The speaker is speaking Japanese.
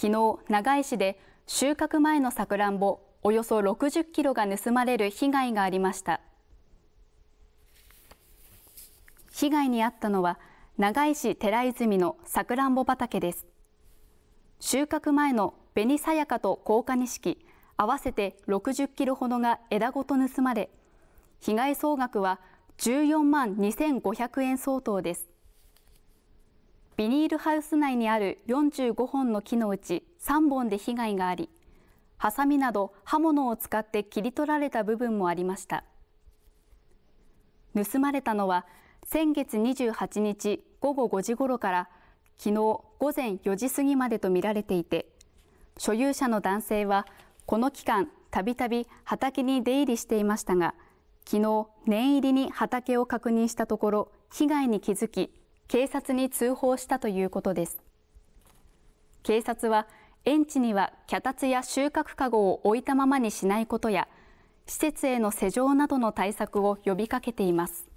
昨日長井市で収穫前のさくらんぼおよそ60キロが盗まれる被害がありました被害に遭ったのは長井市寺泉のさくらんぼ畑です収穫前の紅さやかと高架錦合わせて60キロほどが枝ごと盗まれ被害総額は14万2500円相当ですビニールハウス内にある45本の木のうち3本で被害があり、ハサミなど刃物を使って切り取られた部分もありました。盗まれたのは先月28日午後5時ごろから昨日午前4時過ぎまでとみられていて所有者の男性はこの期間たびたび畑に出入りしていましたが昨日念入りに畑を確認したところ被害に気づき警察に通報したということです警察は園地には脚立や収穫かごを置いたままにしないことや施設への施錠などの対策を呼びかけています